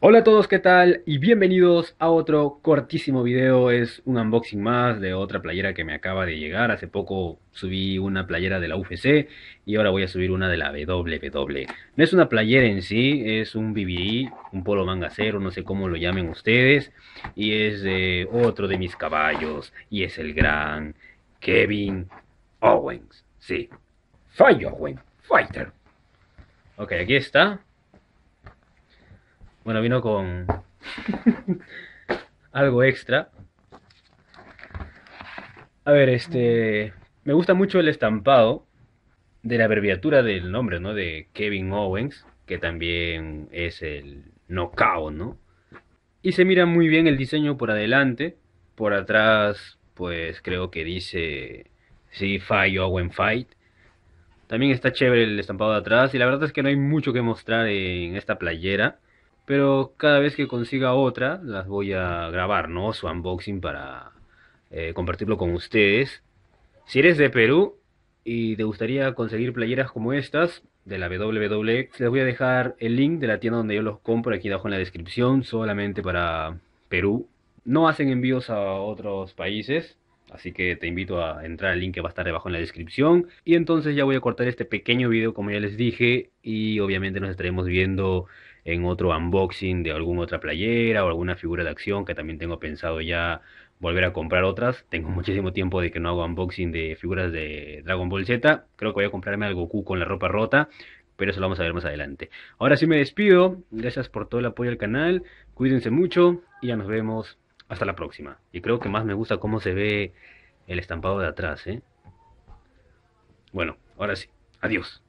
Hola a todos, ¿qué tal? Y bienvenidos a otro cortísimo video. Es un unboxing más de otra playera que me acaba de llegar. Hace poco subí una playera de la UFC y ahora voy a subir una de la WW. No es una playera en sí, es un BBI, un polo manga cero, no sé cómo lo llamen ustedes. Y es de otro de mis caballos y es el gran Kevin Owens. Sí, Fire Owens, Fighter. Ok, aquí está. Bueno, vino con algo extra. A ver, este. Me gusta mucho el estampado de la abreviatura del nombre, ¿no? De Kevin Owens, que también es el knockout, ¿no? Y se mira muy bien el diseño por adelante. Por atrás, pues creo que dice. Sí, Fight Owen Fight. También está chévere el estampado de atrás. Y la verdad es que no hay mucho que mostrar en esta playera pero cada vez que consiga otra las voy a grabar, ¿no? Su unboxing para eh, compartirlo con ustedes. Si eres de Perú y te gustaría conseguir playeras como estas de la WWX e, les voy a dejar el link de la tienda donde yo los compro aquí abajo en la descripción, solamente para Perú. No hacen envíos a otros países, Así que te invito a entrar al link que va a estar debajo en la descripción. Y entonces ya voy a cortar este pequeño video como ya les dije. Y obviamente nos estaremos viendo en otro unboxing de alguna otra playera o alguna figura de acción que también tengo pensado ya volver a comprar otras. Tengo muchísimo tiempo de que no hago unboxing de figuras de Dragon Ball Z. Creo que voy a comprarme al Goku con la ropa rota, pero eso lo vamos a ver más adelante. Ahora sí me despido. Gracias por todo el apoyo al canal. Cuídense mucho y ya nos vemos hasta la próxima. Y creo que más me gusta cómo se ve el estampado de atrás, ¿eh? Bueno, ahora sí. Adiós.